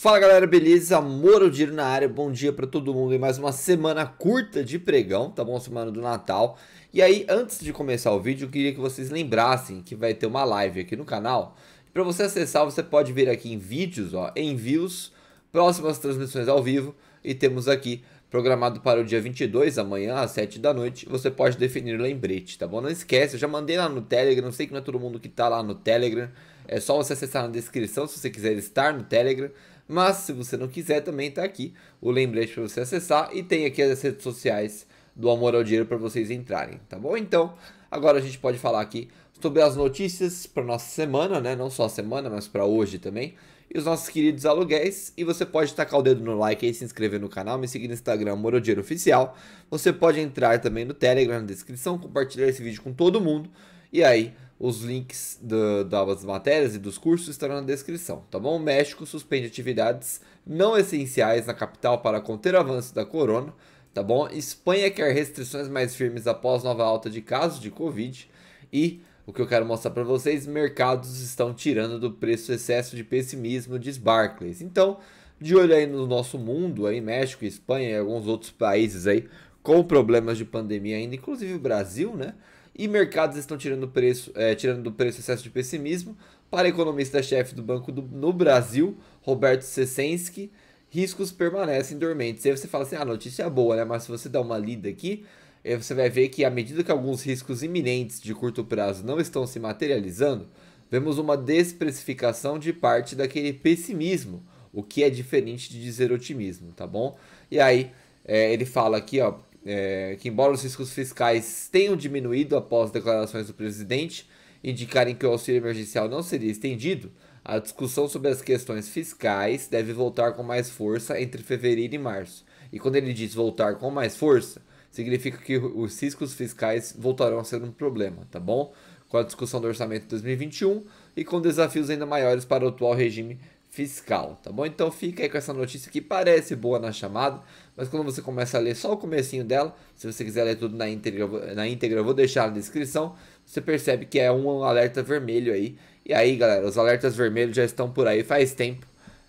Fala galera, beleza? Moro Diro na área, bom dia para todo mundo e mais uma semana curta de pregão, tá bom? Semana do Natal. E aí, antes de começar o vídeo, eu queria que vocês lembrassem que vai ter uma live aqui no canal. Para você acessar, você pode vir aqui em vídeos, ó, em views, próximas transmissões ao vivo e temos aqui programado para o dia 22, amanhã às 7 da noite, você pode definir o lembrete, tá bom? Não esquece, eu já mandei lá no Telegram, sei que não é todo mundo que tá lá no Telegram, é só você acessar na descrição se você quiser estar no Telegram, mas se você não quiser, também está aqui o lembrete para você acessar e tem aqui as redes sociais do Amor ao Dinheiro para vocês entrarem, tá bom? Então, agora a gente pode falar aqui sobre as notícias para nossa semana, né? Não só a semana, mas para hoje também. E os nossos queridos aluguéis. E você pode tacar o dedo no like e se inscrever no canal, me seguir no Instagram, Dinheiro Oficial. Você pode entrar também no Telegram na descrição, compartilhar esse vídeo com todo mundo. E aí, os links do, das matérias e dos cursos estarão na descrição, tá bom? O México suspende atividades não essenciais na capital para conter avanço da corona, tá bom? Espanha quer restrições mais firmes após nova alta de casos de Covid. E o que eu quero mostrar para vocês, mercados estão tirando do preço excesso de pessimismo, diz Barclays. Então, de olho aí no nosso mundo, aí México, Espanha e alguns outros países aí com problemas de pandemia ainda, inclusive o Brasil, né? e mercados estão tirando, preço, é, tirando do preço excesso de pessimismo. Para economista-chefe do Banco do, no Brasil, Roberto Sesensky, riscos permanecem dormentes. E aí você fala assim, ah, a notícia é boa, né? Mas se você dá uma lida aqui, é, você vai ver que à medida que alguns riscos iminentes de curto prazo não estão se materializando, vemos uma desprecificação de parte daquele pessimismo, o que é diferente de dizer otimismo, tá bom? E aí é, ele fala aqui, ó, é, que embora os riscos fiscais tenham diminuído após declarações do presidente indicarem que o auxílio emergencial não seria estendido, a discussão sobre as questões fiscais deve voltar com mais força entre fevereiro e março. E quando ele diz voltar com mais força, significa que os riscos fiscais voltarão a ser um problema, tá bom? Com a discussão do orçamento de 2021 e com desafios ainda maiores para o atual regime fiscal, tá bom? Então fica aí com essa notícia que parece boa na chamada, mas quando você começa a ler só o comecinho dela, se você quiser ler tudo na íntegra, na íntegra eu vou deixar na descrição, você percebe que é um alerta vermelho aí. E aí, galera, os alertas vermelhos já estão por aí faz tempo.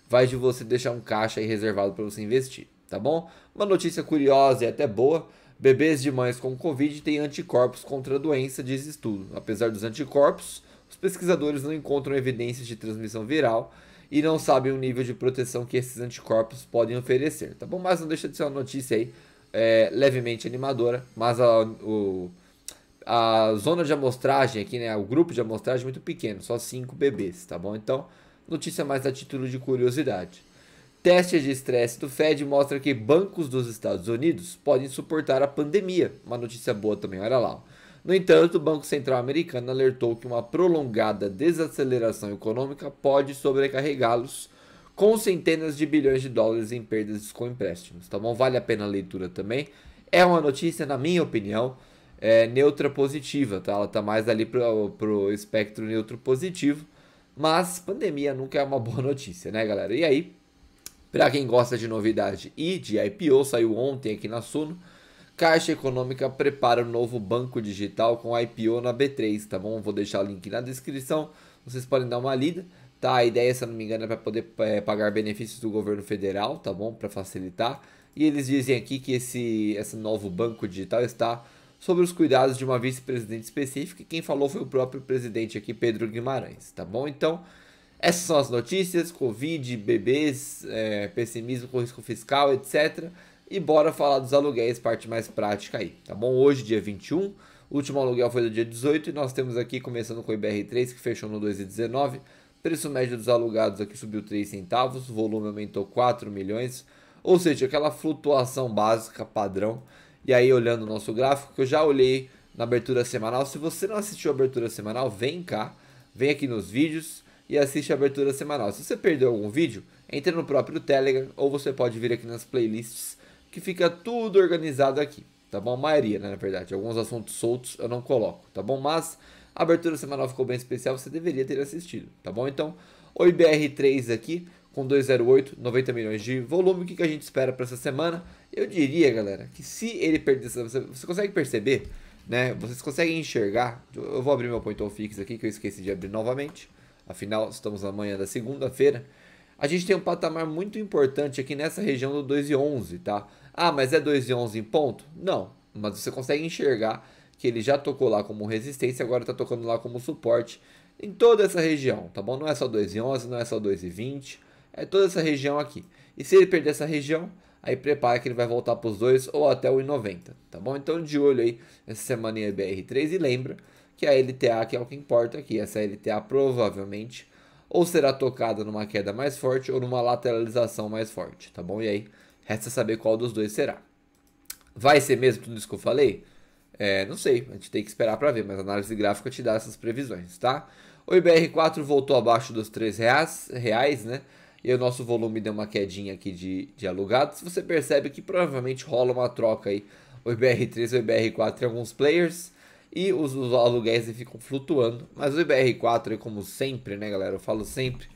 Vai de você deixar um caixa aí reservado para você investir, tá bom? Uma notícia curiosa e até boa, Bebês de mães com Covid têm anticorpos contra a doença, diz estudo. Apesar dos anticorpos, os pesquisadores não encontram evidências de transmissão viral e não sabem o nível de proteção que esses anticorpos podem oferecer, tá bom? Mas não deixa de ser uma notícia aí é, levemente animadora, mas a, o, a zona de amostragem aqui, né, o grupo de amostragem é muito pequeno, só 5 bebês, tá bom? Então, notícia mais a título de curiosidade. Teste de estresse do Fed mostra que bancos dos Estados Unidos podem suportar a pandemia. Uma notícia boa também, olha lá. Ó. No entanto, o Banco Central americano alertou que uma prolongada desaceleração econômica pode sobrecarregá-los com centenas de bilhões de dólares em perdas com empréstimos. Tá bom? Vale a pena a leitura também. É uma notícia, na minha opinião, é neutra positiva, tá? Ela está mais ali para pro espectro neutro positivo, mas pandemia nunca é uma boa notícia, né, galera? E aí, para quem gosta de novidade e de IPO, saiu ontem aqui na Suno, Caixa Econômica prepara um novo banco digital com IPO na B3, tá bom? Vou deixar o link na descrição, vocês podem dar uma lida, tá? A ideia, se não me engano, é para poder é, pagar benefícios do governo federal, tá bom? Para facilitar. E eles dizem aqui que esse, esse novo banco digital está sobre os cuidados de uma vice-presidente específica, e quem falou foi o próprio presidente aqui, Pedro Guimarães, tá bom? Então, essas são as notícias, Covid, bebês, é, pessimismo com risco fiscal, etc., e bora falar dos aluguéis, parte mais prática aí, tá bom? Hoje, dia 21, o último aluguel foi do dia 18 e nós temos aqui, começando com o IBR3, que fechou no 2,19. Preço médio dos alugados aqui subiu 3 centavos, volume aumentou 4 milhões. Ou seja, aquela flutuação básica, padrão. E aí, olhando o nosso gráfico, que eu já olhei na abertura semanal. Se você não assistiu a abertura semanal, vem cá, vem aqui nos vídeos e assiste a abertura semanal. Se você perdeu algum vídeo, entre no próprio Telegram ou você pode vir aqui nas playlists que fica tudo organizado aqui, tá bom? A maioria, né, na verdade. Alguns assuntos soltos eu não coloco, tá bom? Mas a abertura semanal ficou bem especial, você deveria ter assistido, tá bom? Então, o IBR3 aqui, com 208, 90 milhões de volume. O que, que a gente espera para essa semana? Eu diria, galera, que se ele perder, você, você consegue perceber, né? Vocês conseguem enxergar. Eu vou abrir meu point on fix aqui, que eu esqueci de abrir novamente. Afinal, estamos na manhã da segunda-feira. A gente tem um patamar muito importante aqui nessa região do 2,11, tá? Ah, mas é 2,11 em ponto? Não, mas você consegue enxergar que ele já tocou lá como resistência, agora está tocando lá como suporte em toda essa região, tá bom? Não é só 2,11, não é só 2,20, é toda essa região aqui. E se ele perder essa região, aí prepara que ele vai voltar para os 2 ou até o 1,90, tá bom? Então de olho aí essa semana em BR3 e lembra que a LTA que é o que importa aqui, essa LTA provavelmente ou será tocada numa queda mais forte ou numa lateralização mais forte, tá bom? E aí, resta saber qual dos dois será. Vai ser mesmo tudo isso que eu falei? É, não sei, a gente tem que esperar para ver, mas a análise gráfica te dá essas previsões, tá? O IBR4 voltou abaixo dos 3 reais, reais né? E o nosso volume deu uma quedinha aqui de, de alugados. Você percebe que provavelmente rola uma troca aí. O IBR3 e o IBR4 em alguns players e os, os aluguéis ficam flutuando. Mas o IBR4, como sempre, né, galera? Eu falo sempre,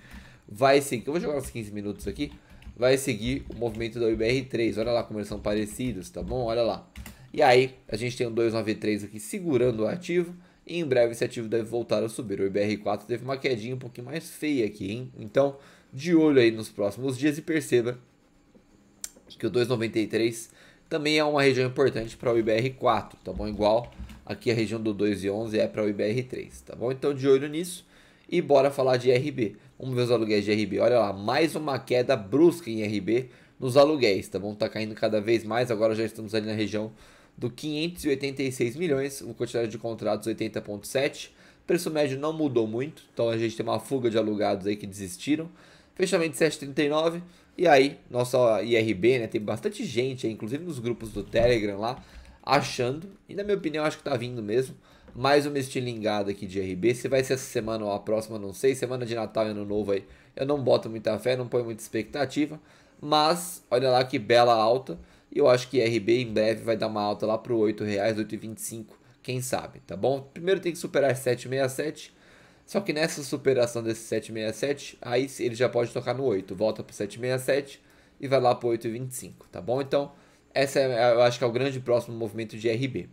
vai seguir. Eu vou jogar uns 15 minutos aqui. Vai seguir o movimento da IBR3. Olha lá como eles são parecidos, tá bom? Olha lá. E aí, a gente tem o um 293 aqui segurando o ativo. E em breve esse ativo deve voltar a subir. O IBR4 teve uma quedinha um pouquinho mais feia aqui, hein? Então, de olho aí nos próximos dias e perceba que o 293 também é uma região importante para o IBR4, tá bom? Igual Aqui a região do 2 e 11 é para o IBR3, tá bom? Então de olho nisso e bora falar de RB. Vamos ver os aluguéis de RB. Olha lá, mais uma queda brusca em RB nos aluguéis, tá bom? Tá caindo cada vez mais, agora já estamos ali na região do 586 milhões, uma quantidade de contratos 80.7. Preço médio não mudou muito, então a gente tem uma fuga de alugados aí que desistiram. Fechamento 7,39 e aí nossa IRB, né, tem bastante gente, aí, inclusive nos grupos do Telegram lá, achando, e na minha opinião acho que tá vindo mesmo, mais uma estilingada aqui de RB. Se vai ser essa semana ou a próxima, não sei. Semana de Natal e Ano Novo aí, eu não boto muita fé, não ponho muita expectativa. Mas, olha lá que bela alta. E eu acho que RB em breve vai dar uma alta lá pro R$ 8,00, quem sabe, tá bom? Primeiro tem que superar R$7,67. Só que nessa superação desse 7,67, aí ele já pode tocar no 8. Volta pro 7,67 e vai lá pro 8,25, tá bom? Então essa é, eu acho que é o grande próximo movimento de RB.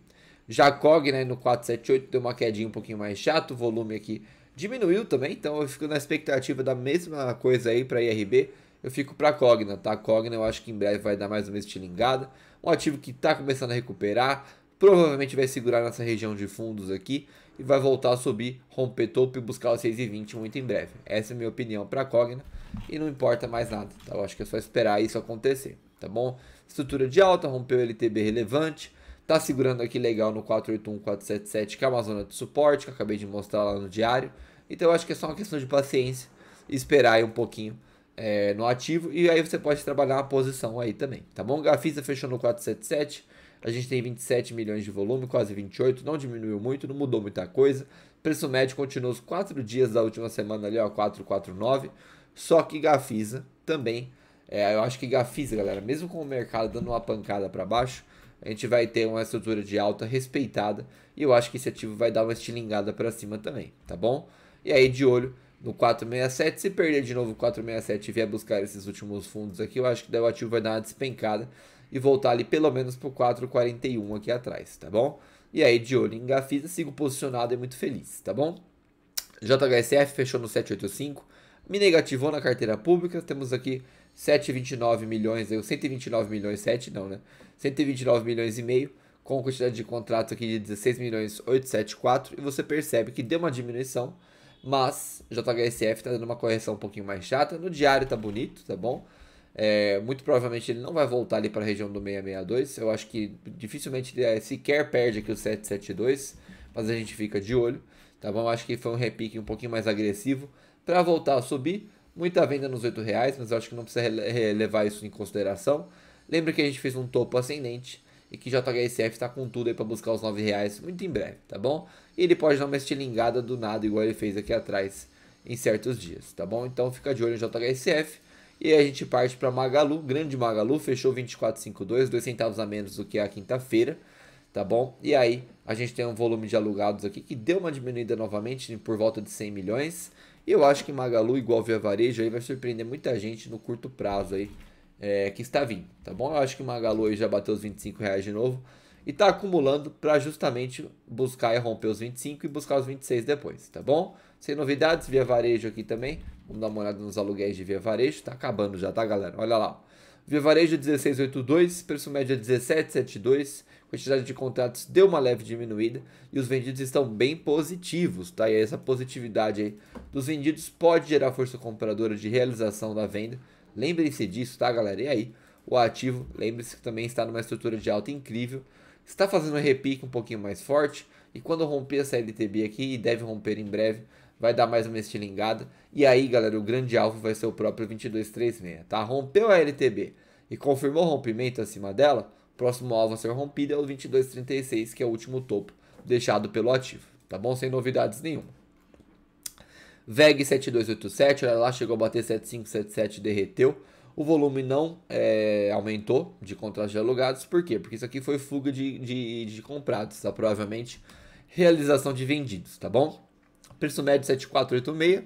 Jacog, né, no 478 deu uma quedinha um pouquinho mais chato, o volume aqui diminuiu também, então eu fico na expectativa da mesma coisa aí para IRB. Eu fico para Cogna, tá? Cogna eu acho que em breve vai dar mais uma estilingada. Um ativo que está começando a recuperar, provavelmente vai segurar nessa região de fundos aqui e vai voltar a subir, romper topo e buscar os 6,20 muito em breve. Essa é a minha opinião para Cogna e não importa mais nada, tá? Eu acho que é só esperar isso acontecer tá bom? Estrutura de alta, rompeu LTB relevante, tá segurando aqui legal no 481, 477, que é uma zona de suporte, que eu acabei de mostrar lá no diário. Então eu acho que é só uma questão de paciência, esperar aí um pouquinho é, no ativo, e aí você pode trabalhar a posição aí também, tá bom? Gafisa fechou no 477, a gente tem 27 milhões de volume, quase 28, não diminuiu muito, não mudou muita coisa. Preço médio continuou os 4 dias da última semana ali, ó, 449. Só que Gafisa também é, eu acho que Gafisa, galera, mesmo com o mercado dando uma pancada para baixo, a gente vai ter uma estrutura de alta respeitada e eu acho que esse ativo vai dar uma estilingada para cima também, tá bom? E aí de olho no 467, se perder de novo o 467 e vier buscar esses últimos fundos aqui, eu acho que daí o ativo vai dar uma despencada e voltar ali pelo menos pro 441 aqui atrás, tá bom? E aí de olho em Gafisa, sigo posicionado e muito feliz, tá bom? JHSF fechou no 785, me negativou na carteira pública, temos aqui 729 milhões, 129 milhões, 7 não, né? 129 milhões e meio, com quantidade de contrato aqui de 16 milhões 874, e você percebe que deu uma diminuição, mas JHSF tá dando uma correção um pouquinho mais chata, no diário tá bonito, tá bom? É, muito provavelmente ele não vai voltar ali para a região do 662. Eu acho que dificilmente ele é, sequer perde aqui o 772, mas a gente fica de olho. Tá bom? Eu acho que foi um repique um pouquinho mais agressivo para voltar a subir. Muita venda nos R$ reais mas eu acho que não precisa levar isso em consideração. Lembra que a gente fez um topo ascendente e que JHSF está com tudo aí para buscar os 9 reais muito em breve, tá bom? E ele pode dar uma estilingada do nada, igual ele fez aqui atrás em certos dias, tá bom? Então fica de olho no JHSF. E a gente parte para Magalu, grande Magalu, fechou 24,52, 2 centavos a menos do que a quinta-feira, tá bom? E aí a gente tem um volume de alugados aqui que deu uma diminuída novamente por volta de 100 milhões. Eu acho que Magalu, igual Via Varejo, aí vai surpreender muita gente no curto prazo aí é, que está vindo, tá bom? Eu acho que Magalu aí já bateu os 25 reais de novo e está acumulando para justamente buscar e romper os 25 e buscar os 26 depois, tá bom? Sem novidades, Via Varejo aqui também. Vamos dar uma olhada nos aluguéis de Via Varejo. Está acabando já, tá, galera? Olha lá. Via Varejo 16,82, preço médio 17,72, é quantidade de contratos deu uma leve diminuída e os vendidos estão bem positivos, tá? E essa positividade aí dos vendidos pode gerar força compradora de realização da venda. lembre se disso, tá, galera? E aí, o ativo, lembre-se que também está numa estrutura de alta incrível, está fazendo um repique um pouquinho mais forte e quando romper essa LTB aqui, e deve romper em breve, vai dar mais uma estilingada. E aí, galera, o grande alvo vai ser o próprio 2236, tá? Rompeu a LTB e confirmou o rompimento acima dela, o próximo alvo a ser rompido é o 2236, que é o último topo deixado pelo ativo, tá bom? Sem novidades nenhuma. VEG 7287, Olha lá chegou a bater 7577, derreteu. O volume não é, aumentou de contratos de alugados, por quê? Porque isso aqui foi fuga de, de, de comprados, tá? Provavelmente realização de vendidos, tá bom? preço médio 7486,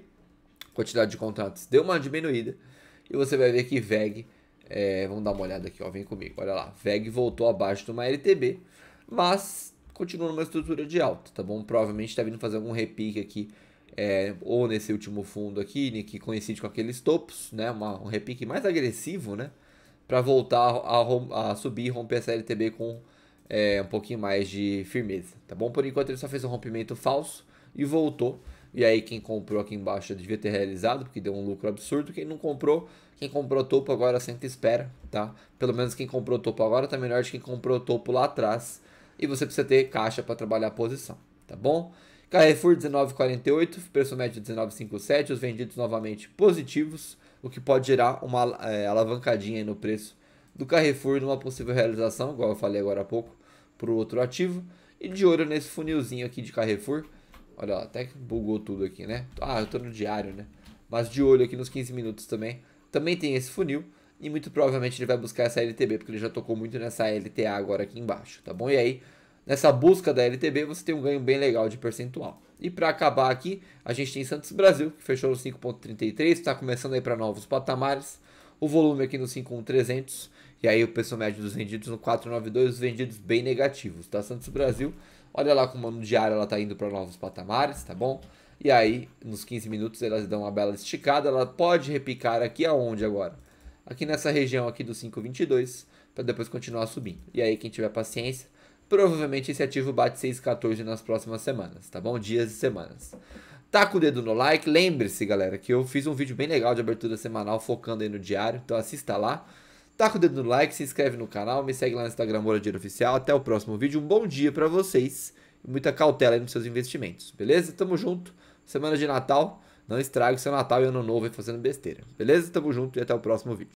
quantidade de contratos deu uma diminuída. E você vai ver que VEG, é, vamos dar uma olhada aqui, ó, vem comigo, olha lá. VEG voltou abaixo de uma LTB, mas continua numa estrutura de alta, tá bom? Provavelmente está vindo fazer algum repique aqui, é, ou nesse último fundo aqui, né, que coincide com aqueles topos, né? Uma, um repique mais agressivo, né? Para voltar a, a, subir e romper essa LTB com é, um pouquinho mais de firmeza, tá bom? Por enquanto ele só fez um rompimento falso, e voltou. E aí quem comprou aqui embaixo devia ter realizado, porque deu um lucro absurdo. Quem não comprou, quem comprou topo agora senta e espera, tá? Pelo menos quem comprou topo agora tá melhor do que quem comprou topo lá atrás. E você precisa ter caixa para trabalhar a posição, tá bom? Carrefour 19,48, preço médio 19,57, os vendidos novamente positivos, o que pode gerar uma é, alavancadinha no preço do Carrefour numa possível realização, igual eu falei agora há pouco, para o outro ativo. E de olho nesse funilzinho aqui de Carrefour, Olha lá, até que bugou tudo aqui, né? Ah, eu tô no diário, né? Mas de olho aqui nos 15 minutos também. Também tem esse funil. E muito provavelmente ele vai buscar essa LTB, porque ele já tocou muito nessa LTA agora aqui embaixo, tá bom? E aí, nessa busca da LTB, você tem um ganho bem legal de percentual. E para acabar aqui, a gente tem Santos Brasil, que fechou no 5.33, está começando aí para novos patamares. O volume aqui no 5.300, e aí o preço médio dos vendidos no 4.92, os vendidos bem negativos, tá? Santos Brasil Olha lá como no diário ela está indo para novos patamares, tá bom? E aí, nos 15 minutos, elas dão uma bela esticada. Ela pode repicar aqui aonde agora? Aqui nessa região aqui do 522, para depois continuar subindo. E aí, quem tiver paciência, provavelmente esse ativo bate 6,14 nas próximas semanas, tá bom? Dias e semanas. Taca tá o dedo no like. Lembre-se, galera, que eu fiz um vídeo bem legal de abertura semanal focando aí no diário. Então assista lá. Tá com o dedo no like, se inscreve no canal, me segue lá no Instagram Moura Oficial. Até o próximo vídeo. Um bom dia para vocês. Muita cautela aí nos seus investimentos, beleza? Tamo junto. Semana de Natal. Não estrague seu Natal e Ano Novo aí fazendo besteira, beleza? Tamo junto e até o próximo vídeo.